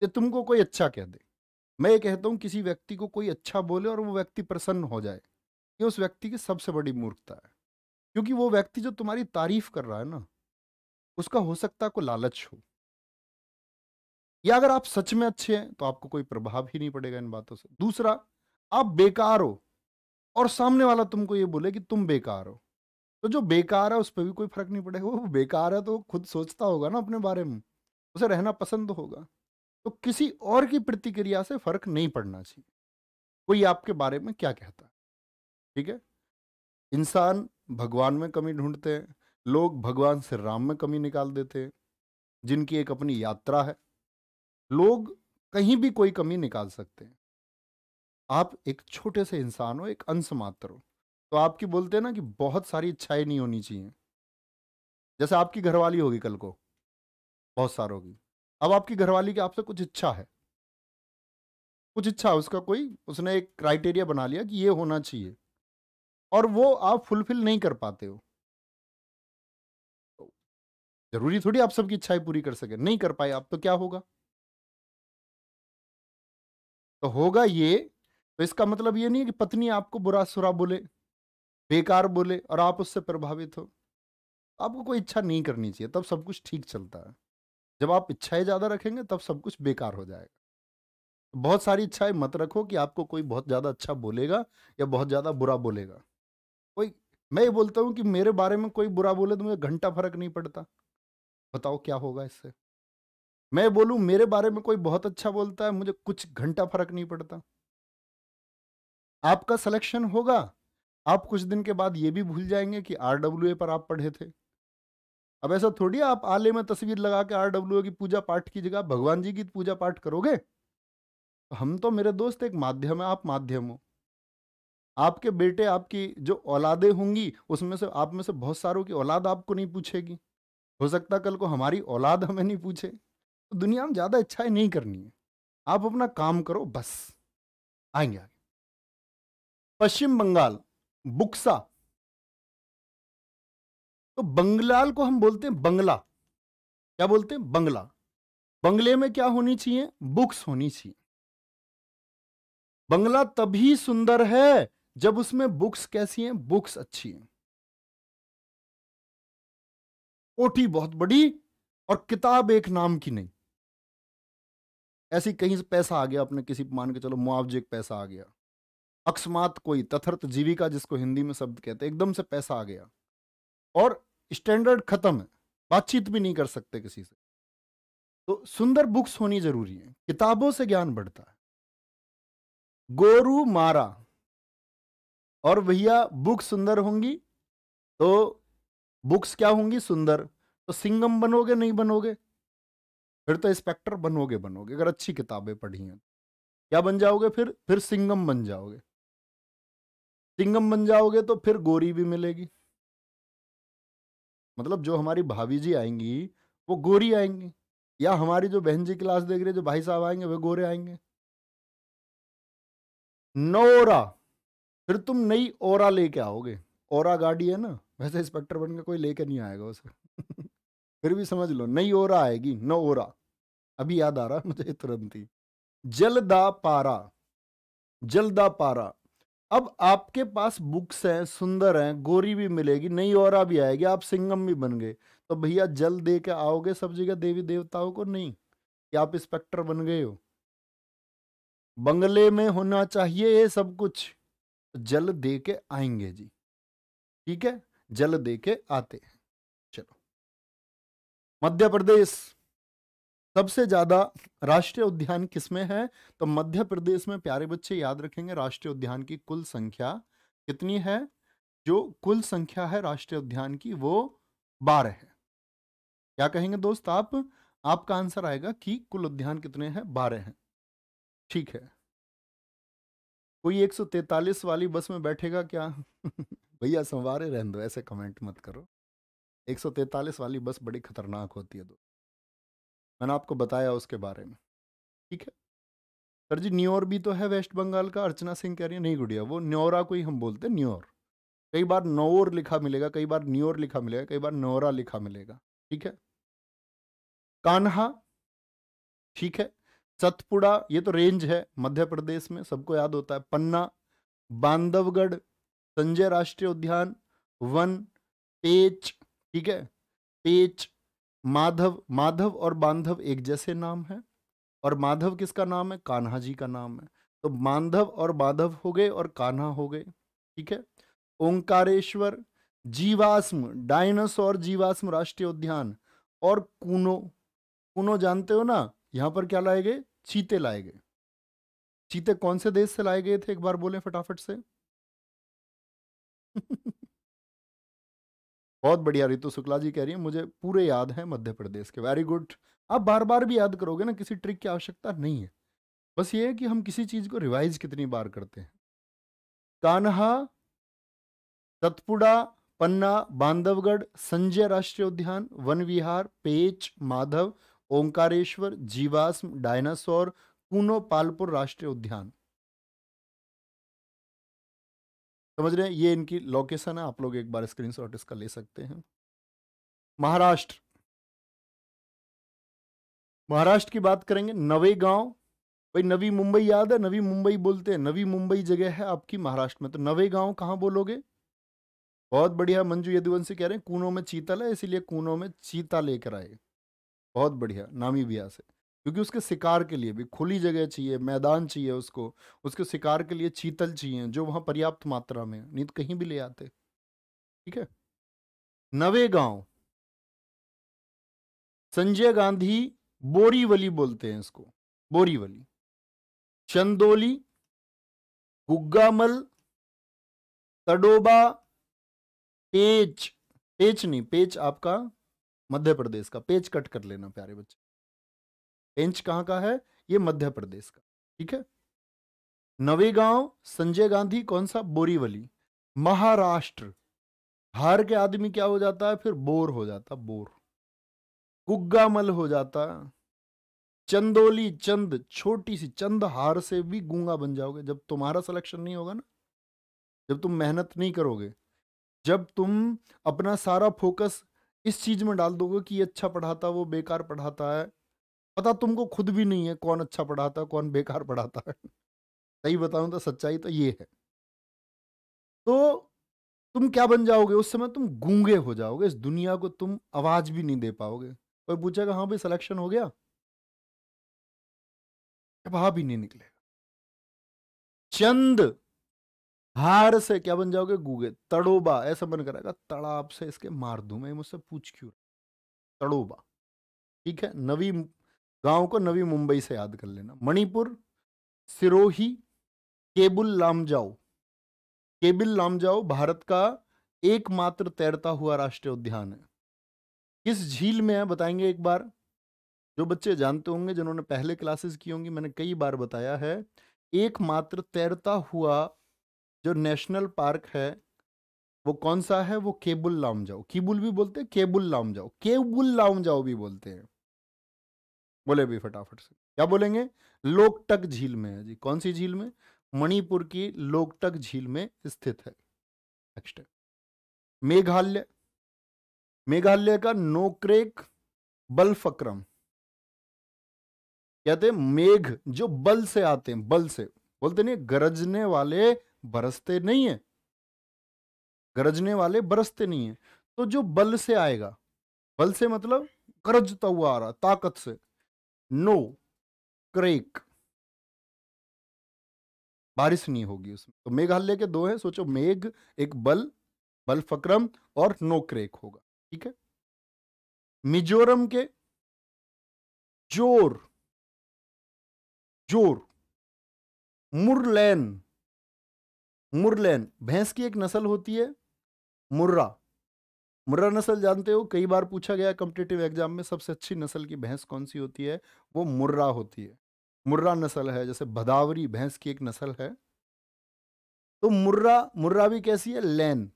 या तुमको कोई अच्छा कह दे मैं ये कहता हूँ किसी व्यक्ति को कोई अच्छा बोले और वो व्यक्ति प्रसन्न हो जाए ये उस व्यक्ति की सबसे बड़ी मूर्खता है क्योंकि वो व्यक्ति जो तुम्हारी तारीफ कर रहा है ना उसका हो सकता है को लालच हो या अगर आप सच में अच्छे हैं तो आपको कोई प्रभाव ही नहीं पड़ेगा इन बातों से दूसरा आप बेकार हो और सामने वाला तुमको ये बोले कि तुम बेकार हो तो जो बेकार है उस पर भी कोई फर्क नहीं पड़ेगा वो बेकार है तो खुद सोचता होगा ना अपने बारे में उसे रहना पसंद होगा तो किसी और की प्रतिक्रिया से फर्क नहीं पड़ना चाहिए कोई आपके बारे में क्या कहता है ठीक है इंसान भगवान में कमी ढूंढते हैं लोग भगवान से राम में कमी निकाल देते हैं जिनकी एक अपनी यात्रा है लोग कहीं भी कोई कमी निकाल सकते हैं आप एक छोटे से इंसान हो एक अंश मात्र हो तो आपकी बोलते हैं ना कि बहुत सारी इच्छाएं नहीं होनी चाहिए जैसे आपकी घरवाली होगी कल को बहुत सार होगी अब आपकी घरवाली की आपसे कुछ इच्छा है कुछ इच्छा उसका कोई उसने एक क्राइटेरिया बना लिया कि ये होना चाहिए और वो आप फुलफिल नहीं कर पाते हो जरूरी थोड़ी आप सबकी इच्छाएं पूरी कर सके नहीं कर पाए आप तो क्या होगा तो होगा ये तो इसका मतलब ये नहीं है कि पत्नी आपको बुरा सुरा बोले बेकार बोले और आप उससे प्रभावित हो आपको कोई इच्छा नहीं करनी चाहिए तब सब कुछ ठीक चलता है जब आप इच्छाएं ज़्यादा रखेंगे तब सब कुछ बेकार हो जाएगा। बहुत सारी इच्छाएं मत रखो कि आपको कोई बहुत ज़्यादा अच्छा बोलेगा या बहुत ज़्यादा बुरा बोलेगा। कोई मैं ये बोलता हूँ कि मेरे बारे में कोई बुरा बोले तो मुझे घंटा फ़र्क नहीं पड़ता। बताओ क्या होगा इससे? मैं बोलूँ मेरे बारे में कोई बहुत अच्छा बोलता है मुझे कुछ घंटा फ़र्क नहीं पड़ता। आपका सिलेक्शन होगा। आप कुछ दिन के बाद ये भी भूल जाएंगे कि आरडब्ल्यू पर आप पढ़े थे। अब ऐसा थोड़ी आप आले में तस्वीर लगा के आर डब्ल्यू की पूजा पाठ की जगह भगवान जी की पूजा पाठ करोगे तो हम तो मेरे दोस्त एक माध्यम है आप माध्यम हो आपके बेटे आपकी जो औलादे होंगी उसमें से आप में से बहुत सारों की औलाद आपको नहीं पूछेगी हो सकता कल को हमारी औलाद हमें नहीं पूछे तो दुनिया में ज़्यादा इच्छाएं नहीं करनी है आप अपना काम करो बस आएंगे आगे पश्चिम बंगाल बुक्सा तो बंगलाल को हम बोलते हैं बंगला क्या बोलते हैं बंगला बंगले में क्या होनी चाहिए बुक्स होनी चाहिए बंगला तभी सुंदर है जब उसमें बुक्स कैसी हैं बुक्स अच्छी हैं कोठी बहुत बड़ी और किताब एक नाम की नहीं ऐसी कहीं से पैसा आ गया अपने किसी मान के चलो मुआवजे का पैसा आ गया अकस्मात कोई तथर्थ जीविका जिसको हिंदी में शब्द कहते हैं एकदम से पैसा आ गया और स्टैंडर्ड ख़त्म है बातचीत भी नहीं कर सकते किसी से तो सुंदर बुक्स होनी जरूरी है किताबों से ज्ञान बढ़ता है गोरू मारा और भैया बुक सुंदर होंगी तो बुक्स क्या होंगी सुंदर तो सिंगम बनोगे नहीं बनोगे फिर तो इंस्पेक्टर बनोगे बनोगे अगर अच्छी किताबें पढ़ी हैं क्या बन जाओगे फिर फिर सिंगम बन जाओगे सिंगम बन जाओगे तो फिर गोरी भी मिलेगी मतलब जो हमारी भाभी जी आएंगी वो गोरी आएंगी या हमारी जो बहन जी क्लास देख रहे जो भाई साहब आएंगे वे गोरे आएंगे नोरा फिर तुम नई ओरा लेके आओगे ओरा गाड़ी है ना वैसे इंस्पेक्टर बनकर कोई लेके नहीं आएगा उसे (laughs) फिर भी समझ लो नई ओरा आएगी नो ओरा अभी याद आ रहा मुझे तुरंत ही जलदा पारा जलदा पारा अब आपके पास बुक्स हैं सुंदर हैं गोरी भी मिलेगी नई और भी आएगी आप सिंगम भी बन गए तो भैया जल दे के आओगे सब जगह देवी देवताओं को नहीं कि आप इंस्पेक्टर बन गए हो बंगले में होना चाहिए ये सब कुछ जल दे के आएंगे जी ठीक है जल दे के आते हैं चलो मध्य प्रदेश सबसे ज़्यादा राष्ट्रीय उद्यान किसमें है तो मध्य प्रदेश में प्यारे बच्चे याद रखेंगे राष्ट्रीय उद्यान की कुल संख्या कितनी है जो कुल संख्या है राष्ट्रीय उद्यान की वो बारह है क्या कहेंगे दोस्त आप आपका आंसर आएगा कि कुल उद्यान कितने हैं बारह हैं ठीक है कोई एक वाली बस में बैठेगा क्या (laughs) भैया संवारे रहने दो ऐसे कमेंट मत करो एक वाली बस बड़ी खतरनाक होती है दोस्त मैंने आपको बताया उसके बारे में ठीक है सर जी न्योर भी तो है वेस्ट बंगाल का अर्चना सिंह कह रही है नहीं गुड़िया वो न्योरा को ही हम बोलते हैं न्योर कई बार नोर लिखा मिलेगा कई बार न्योर लिखा मिलेगा कई बार नौरा लिखा मिलेगा ठीक है कान्हा ठीक है सतपुड़ा ये तो रेंज है मध्य प्रदेश में सबको याद होता है पन्ना बांधवगढ़ संजय राष्ट्रीय उद्यान वन पेच ठीक है पेच माधव माधव और बांधव एक जैसे नाम है और माधव किसका नाम है कान्हा जी का नाम है तो माधव और माधव हो गए और कान्हा हो गए ठीक है ओंकारेश्वर जीवाश्म डायनासोर जीवाश्म राष्ट्रीय उद्यान और कूनो कूनो जानते हो ना यहाँ पर क्या लाए गए चीते लाए गए चीते कौन से देश से लाए गए थे एक बार बोले फटाफट से (laughs) बहुत बढ़िया रितु शुक्ला जी कह रही है मुझे पूरे याद हैं मध्य प्रदेश के वेरी गुड आप बार बार भी याद करोगे ना किसी ट्रिक की आवश्यकता नहीं है बस ये है कि हम किसी चीज़ को रिवाइज कितनी बार करते हैं कान्हा सतपुड़ा पन्ना बांधवगढ़ संजय राष्ट्रीय उद्यान वन विहार पेच माधव ओंकारेश्वर जीवाश्म डायनासोर कूनो पालपुर राष्ट्रीय उद्यान समझ रहे हैं ये इनकी लोकेशन है आप लोग एक बार स्क्रीनशॉट इसका ले सकते हैं महाराष्ट्र महाराष्ट्र की बात करेंगे नवे गांव भाई नवी मुंबई याद है नवी मुंबई बोलते हैं नवी मुंबई जगह है आपकी महाराष्ट्र में तो नवे गांव कहाँ बोलोगे बहुत बढ़िया मंजू यदुवंशी कह रहे हैं कूनों में चीतल है इसीलिए कूनों में चीता लेकर आए बहुत बढ़िया नामीबिया से क्योंकि उसके शिकार के लिए भी खुली जगह चाहिए मैदान चाहिए उसको उसके शिकार के लिए चीतल चाहिए जो वहां पर्याप्त मात्रा में नहीं तो कहीं भी ले आते ठीक है नवे गांव संजय गांधी बोरीवली बोलते हैं इसको बोरीवली चंदोली गुग्गामल तडोबा पेच पेच नहीं पेच आपका मध्य प्रदेश का पेच कट कर लेना प्यारे बच्चे इंच कहाँ का है ये मध्य प्रदेश का ठीक है नवेगांव संजय गांधी कौन सा बोरीवली महाराष्ट्र हार के आदमी क्या हो जाता है फिर बोर हो जाता बोर गुग्गामल हो जाता चंदोली चंद छोटी सी चंद हार से भी गूंगा बन जाओगे जब तुम्हारा सिलेक्शन नहीं होगा ना जब तुम मेहनत नहीं करोगे जब तुम अपना सारा फोकस इस चीज में डाल दोगे कि अच्छा पढ़ाता वो बेकार पढ़ाता है पता तुमको खुद भी नहीं है कौन अच्छा पढ़ाता है कौन बेकार पढ़ाता है सही बताऊं तो सच्चाई तो ये है तो तुम क्या बन जाओगे उस समय तुम गूंगे हो जाओगे इस दुनिया को तुम आवाज भी नहीं दे पाओगे कोई पूछेगा हाँ भाई सिलेक्शन हो गया वहां भी नहीं निकलेगा चंद हार से क्या बन जाओगे गूगे तड़ोबा ऐसा मन करेगा तड़ाब से इसके मार दू मैं मुझसे पूछ क्यों तड़ोबा ठीक है नवी गांव को नवी मुंबई से याद कर लेना मणिपुर सिरोही केबुल लामजाओ केबिल लामजाओ भारत का एकमात्र तैरता हुआ राष्ट्रीय उद्यान है किस झील में है बताएंगे एक बार जो बच्चे जानते होंगे जिन्होंने पहले क्लासेस की होंगी मैंने कई बार बताया है एकमात्र तैरता हुआ जो नेशनल पार्क है वो कौन सा है वो केबुल लामजाओ कीबुल भी बोलते हैं केबुल लामजाओ केबुल लामजाओ भी बोलते हैं बोले भी फटाफट से क्या बोलेंगे लोकटक झील में है जी कौन सी झील में मणिपुर की लोकटक झील में स्थित है नेक्स्ट मेघालय मेघालय का नोक्रेक बलफक्रम कहते मेघ जो बल से आते हैं बल से बोलते नहीं गरजने वाले बरसते नहीं है गरजने वाले बरसते नहीं है तो जो बल से आएगा बल से मतलब गरजता हुआ आ रहा ताकत से नो क्रेक बारिश नहीं होगी उसमें तो मेघालय के दो हैं सोचो मेघ एक बल बल फक्रम और नो क्रेक होगा ठीक है मिजोरम के जोर जोर मुरलैन मुरलैन भैंस की एक नस्ल होती है मुर्रा मुर्रा नस्ल जानते हो कई बार पूछा गया कम्पिटेटिव एग्जाम में सबसे अच्छी नस्ल की भैंस कौन सी होती है वो मुर्रा होती है मुर्रा नस्ल है जैसे भदावरी भैंस की एक नस्ल है तो मुर्रा मुर्रा भी कैसी है लैन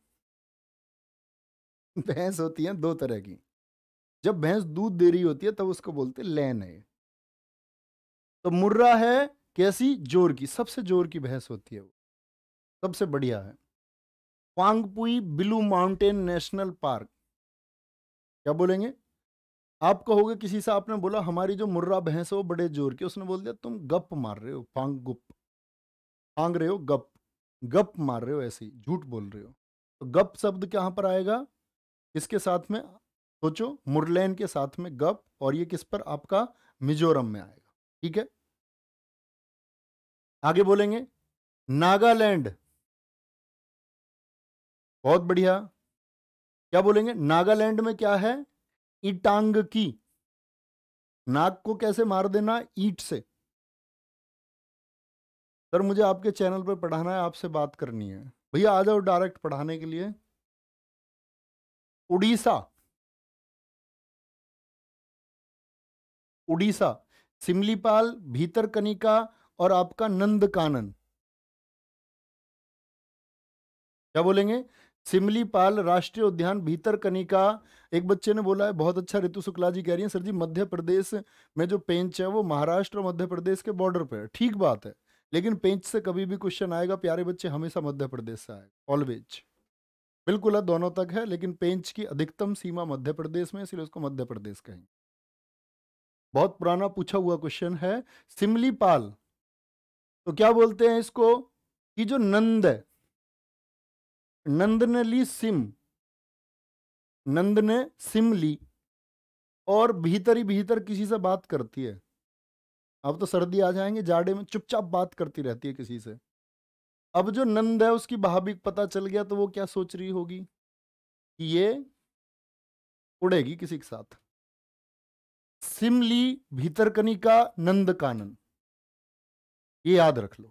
भैंस होती है दो तरह की जब भैंस दूध दे रही होती है तब उसको बोलते लैन है तो मुर्रा है कैसी जोर की सबसे जोर की भैंस होती है वो सबसे बढ़िया है Phawngpui blue mountain national park क्या बोलेंगे आप कहोगे किसी से आपने बोला हमारी जो मुर्रा भैंस है वो बड़े जोर की उसने बोल दिया तुम गप मार रहे हो पांग गुप पांग रहे हो गप गप मार रहे हो ऐसे ही झूठ बोल रहे हो तो गप शब्द कहाँ पर आएगा इसके साथ में सोचो मुरलैन के साथ में गप और ये किस पर आपका मिजोरम में आएगा ठीक है आगे बोलेंगे नागालैंड बहुत बढ़िया क्या बोलेंगे नागालैंड में क्या है इटांग की नाग को कैसे मार देना ईट से सर मुझे आपके चैनल पर पढ़ाना है आपसे बात करनी है भैया आ जाओ डायरेक्ट पढ़ाने के लिए उड़ीसा उड़ीसा सिमलीपाल भीतर कनिका और आपका नंद कानन क्या बोलेंगे सिमलीपाल राष्ट्रीय उद्यान भीतर कनिका एक बच्चे ने बोला है बहुत अच्छा ऋतु शुक्ला जी कह रही हैं सर जी मध्य प्रदेश में जो पेंच है वो महाराष्ट्र और मध्य प्रदेश के बॉर्डर पे है ठीक बात है लेकिन पेंच से कभी भी क्वेश्चन आएगा प्यारे बच्चे हमेशा मध्य प्रदेश से आएगा ऑलवेज बिल्कुल है दोनों तक है लेकिन पेंच की अधिकतम सीमा मध्य प्रदेश में इसलिए उसको मध्य प्रदेश कहेंगे बहुत पुराना पूछा हुआ क्वेश्चन है सिमलीपाल तो क्या बोलते हैं इसको कि जो नंद है नंद ने ली सिम नंद ने सिम ली और भीतर ही भीतर किसी से बात करती है अब तो सर्दी आ जाएंगे जाड़े में चुपचाप बात करती रहती है किसी से अब जो नंद है उसकी भाभी पता चल गया तो वो क्या सोच रही होगी कि ये उड़ेगी किसी के साथ सिमली भीतरकनी का नंद कानन ये याद रख लो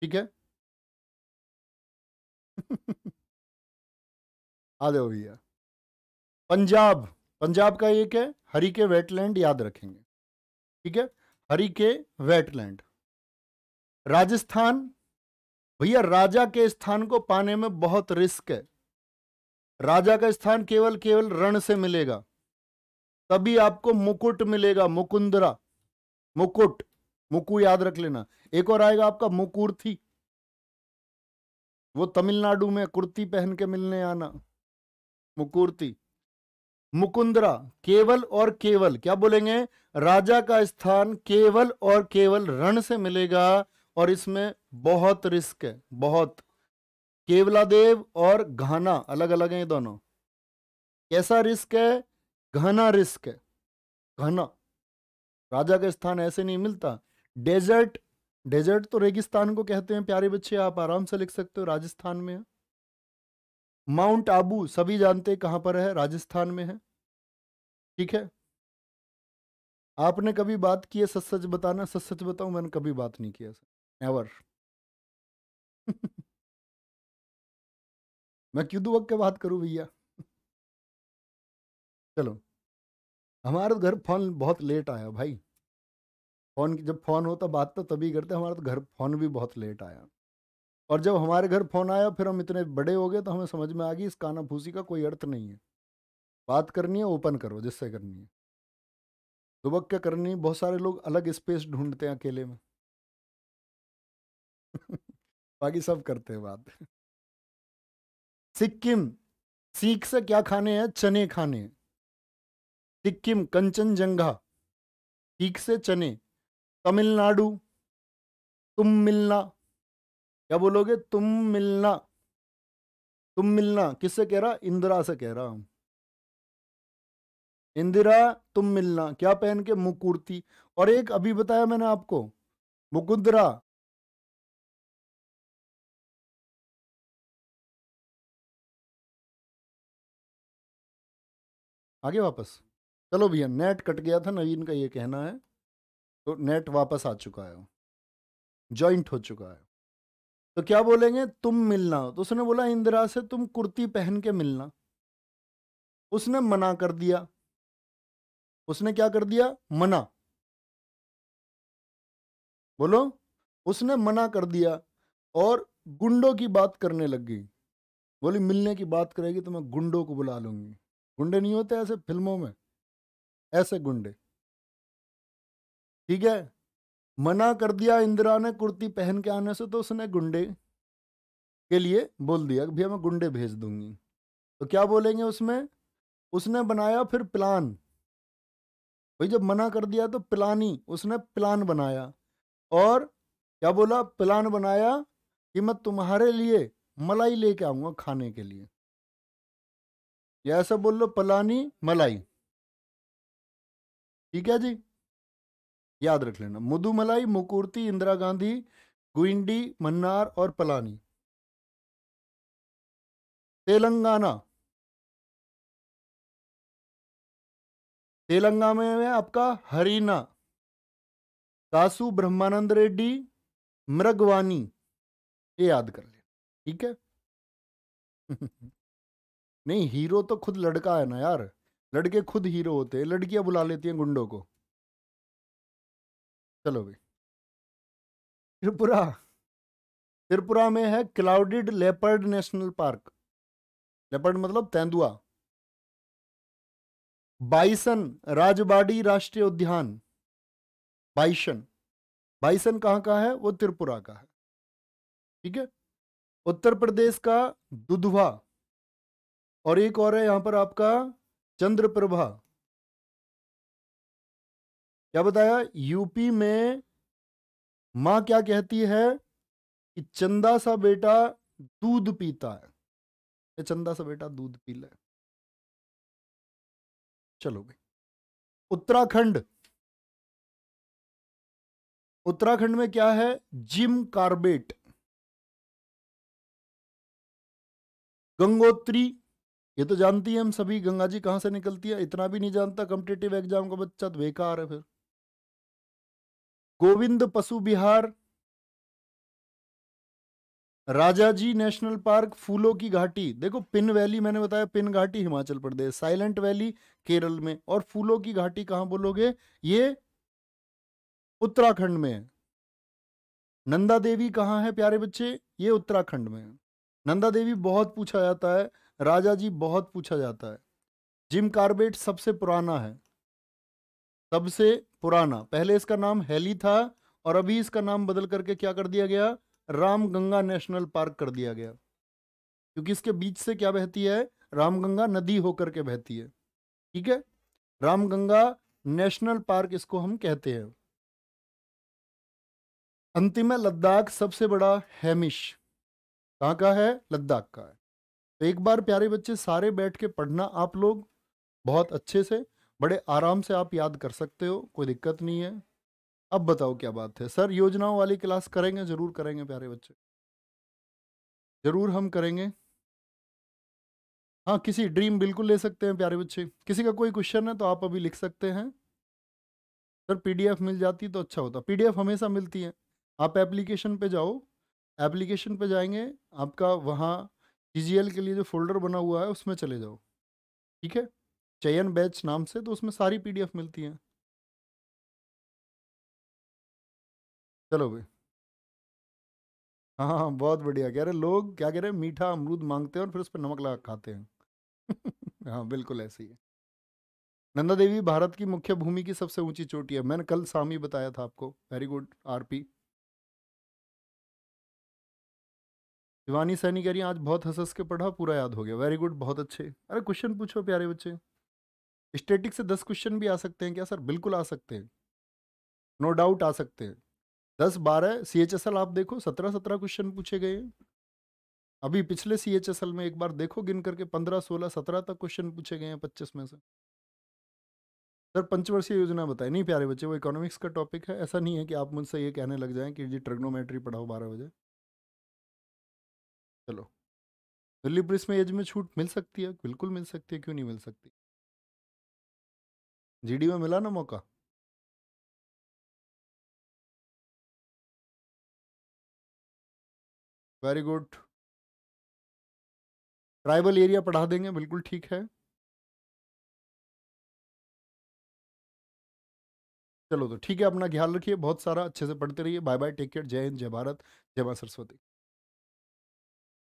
ठीक है (laughs) आधे हो गया पंजाब पंजाब का एक है हरी के वेटलैंड याद रखेंगे ठीक है हरी के वेटलैंड राजस्थान भैया राजा के स्थान को पाने में बहुत रिस्क है राजा का स्थान केवल केवल रण से मिलेगा तभी आपको मुकुट मिलेगा मुकुंदरा मुकुट मुकु याद रख लेना एक और आएगा आपका मुकुर्थी वो तमिलनाडु में कुर्ती पहन के मिलने आना मुकुर्ति मुकुंदरा केवल और केवल क्या बोलेंगे राजा का स्थान केवल और केवल रण से मिलेगा और इसमें बहुत रिस्क है बहुत केवला देव और घाना अलग अलग हैं दोनों कैसा रिस्क है घना रिस्क है घना राजा का स्थान ऐसे नहीं मिलता डेजर्ट डेजर्ट तो रेगिस्तान को कहते हैं प्यारे बच्चे आप आराम से लिख सकते हो राजस्थान में है माउंट आबू सभी जानते कहाँ पर है राजस्थान में है ठीक है आपने कभी बात की है सच सच बताना सच सच बताऊ मैंने कभी बात नहीं किया सर एवर मैं क्यों दुबक के बात करूं भैया (laughs) चलो हमारे घर फोन बहुत लेट आया भाई फोन जब फोन होता बात तो तभी करते हमारे तो घर फोन भी बहुत लेट आया और जब हमारे घर फ़ोन आया फिर हम इतने बड़े हो गए तो हमें समझ में आ गई इस काना फूसी का कोई अर्थ नहीं है बात करनी है ओपन करो जिससे करनी है दुबक क्या करनी बहुत सारे लोग अलग स्पेस ढूंढते हैं अकेले में (laughs) बाकी सब करते हैं बात सिक्किम सीख से क्या खाने हैं चने खाने सिक्किम सिक्किम कंचनजंगा सीख से चने तमिलनाडु तुम मिलना क्या बोलोगे तुम मिलना तुम मिलना किससे कह रहा इंदिरा से कह रहा हूं इंदिरा तुम मिलना क्या पहन के मुकुर्ती और एक अभी बताया मैंने आपको मुकुंदरा आगे वापस चलो भैया नेट कट गया था नवीन का ये कहना है तो नेट वापस आ चुका है जॉइंट हो चुका है तो क्या बोलेंगे तुम मिलना तो उसने बोला इंदिरा से तुम कुर्ती पहन के मिलना उसने मना कर दिया उसने क्या कर दिया मना बोलो उसने मना कर दिया और गुंडों की बात करने लग गई बोली मिलने की बात करेगी तो मैं गुंडों को बुला लूंगी गुंडे नहीं होते ऐसे फिल्मों में ऐसे गुंडे ठीक है मना कर दिया इंदिरा ने कुर्ती पहन के आने से तो उसने गुंडे के लिए बोल दिया भैया मैं गुंडे भेज दूंगी तो क्या बोलेंगे उसमें उसने बनाया फिर प्लान भाई जब मना कर दिया तो प्लान ही उसने प्लान बनाया और क्या बोला प्लान बनाया कि मैं तुम्हारे लिए मलाई लेके आऊंगा खाने के लिए या ऐसा बोल लो पलानी मलाई ठीक है जी याद रख लेना मधुमलाई मुकुर्ती इंदिरा गांधी गुइंडी मन्नार और पलानी तेलंगाना तेलंगाना में आपका हरीना कासू ब्रह्मानंद रेड्डी मृगवानी ये याद कर लेना ठीक है (laughs) नहीं हीरो तो खुद लड़का है ना यार लड़के खुद हीरो होते हैं लड़कियां बुला लेती हैं गुंडों को चलो भाई त्रिपुरा त्रिपुरा में है clouded leopard national park leopard मतलब तेंदुआ बाइसन राजबाड़ी राष्ट्रीय उद्यान बाइसन बाइसन कहाँ का है वो त्रिपुरा का है ठीक है उत्तर प्रदेश का दुधवा और एक और है यहाँ पर आपका चंद्रप्रभा क्या बताया यूपी में माँ क्या कहती है कि चंदा सा बेटा दूध पीता है चंदा सा बेटा दूध पी ले चलो भाई उत्तराखंड उत्तराखंड में क्या है जिम कार्बेट गंगोत्री ये तो जानती है हम सभी गंगा जी कहां से निकलती है इतना भी नहीं जानता कॉम्पिटेटिव एग्जाम का बच्चा तो बेकार है फिर गोविंद पशु विहार राजाजी नेशनल पार्क फूलों की घाटी देखो पिन वैली मैंने बताया पिन घाटी हिमाचल प्रदेश साइलेंट वैली केरल में और फूलों की घाटी कहाँ बोलोगे ये उत्तराखंड में नंदा देवी कहाँ है प्यारे बच्चे ये उत्तराखंड में नंदा देवी बहुत पूछा जाता है राजा जी बहुत पूछा जाता है जिम कार्बेट सबसे पुराना है सबसे पुराना पहले इसका नाम हेली था और अभी इसका नाम बदल करके क्या कर दिया गया रामगंगा नेशनल पार्क कर दिया गया क्योंकि इसके बीच से क्या बहती है रामगंगा नदी होकर के बहती है ठीक है रामगंगा नेशनल पार्क इसको हम कहते हैं अंतिम है लद्दाख सबसे बड़ा हैमिश कहाँ का है लद्दाख का है तो एक बार प्यारे बच्चे सारे बैठ के पढ़ना आप लोग बहुत अच्छे से बड़े आराम से आप याद कर सकते हो कोई दिक्कत नहीं है अब बताओ क्या बात है सर योजनाओं वाली क्लास करेंगे ज़रूर करेंगे प्यारे बच्चे ज़रूर हम करेंगे हाँ किसी ड्रीम बिल्कुल ले सकते हैं प्यारे बच्चे किसी का कोई क्वेश्चन है तो आप अभी लिख सकते हैं सर पीडीएफ मिल जाती तो अच्छा होता पीडीएफ हमेशा मिलती है आप एप्लीकेशन पे जाओ एप्लीकेशन पे जाएंगे आपका वहाँ टी के लिए जो फोल्डर बना हुआ है उसमें चले जाओ ठीक है चयन बैच नाम से तो उसमें सारी पीडीएफ मिलती है चलो भाई हाँ, हाँ बहुत बढ़िया कह रहे लोग क्या कह रहे हैं मीठा अमरूद मांगते हैं और फिर उस पर नमक लगा खाते हैं (laughs) हाँ बिल्कुल ऐसे ही है नंदा देवी भारत की मुख्य भूमि की सबसे ऊंची चोटी है मैंने कल सामी बताया था आपको very good RP Shivani Saini कह रही आज बहुत हंस के पढ़ा पूरा याद हो गया वेरी गुड बहुत अच्छे अरे क्वेश्चन पूछो प्यारे बच्चे स्टेटिक से दस क्वेश्चन भी आ सकते हैं क्या सर बिल्कुल आ सकते हैं नो no डाउट आ सकते हैं दस बारह सी एच एस एल आप देखो सत्रह सत्रह क्वेश्चन पूछे गए हैं अभी पिछले सी एच एस एल में एक बार देखो गिन करके पंद्रह सोलह सत्रह तक क्वेश्चन पूछे गए हैं पच्चीस में से सर पंचवर्षीय योजना बताए नहीं प्यारे बच्चे वो इकोनॉमिक्स का टॉपिक है ऐसा नहीं है कि आप मुझसे ये कहने लग जाएं कि जी ट्रिग्नोमेट्री पढ़ाओ बारह बजे चलो दिल्ली पुलिस में एज में छूट मिल सकती है बिल्कुल मिल सकती है क्यों नहीं मिल सकती जीडी में मिला ना मौका वेरी गुड ट्राइबल एरिया पढ़ा देंगे बिल्कुल ठीक है चलो तो ठीक है अपना ख्याल रखिए बहुत सारा अच्छे से पढ़ते रहिए बाय बाय टेक केयर जय हिंद जय भारत जय माँ सरस्वती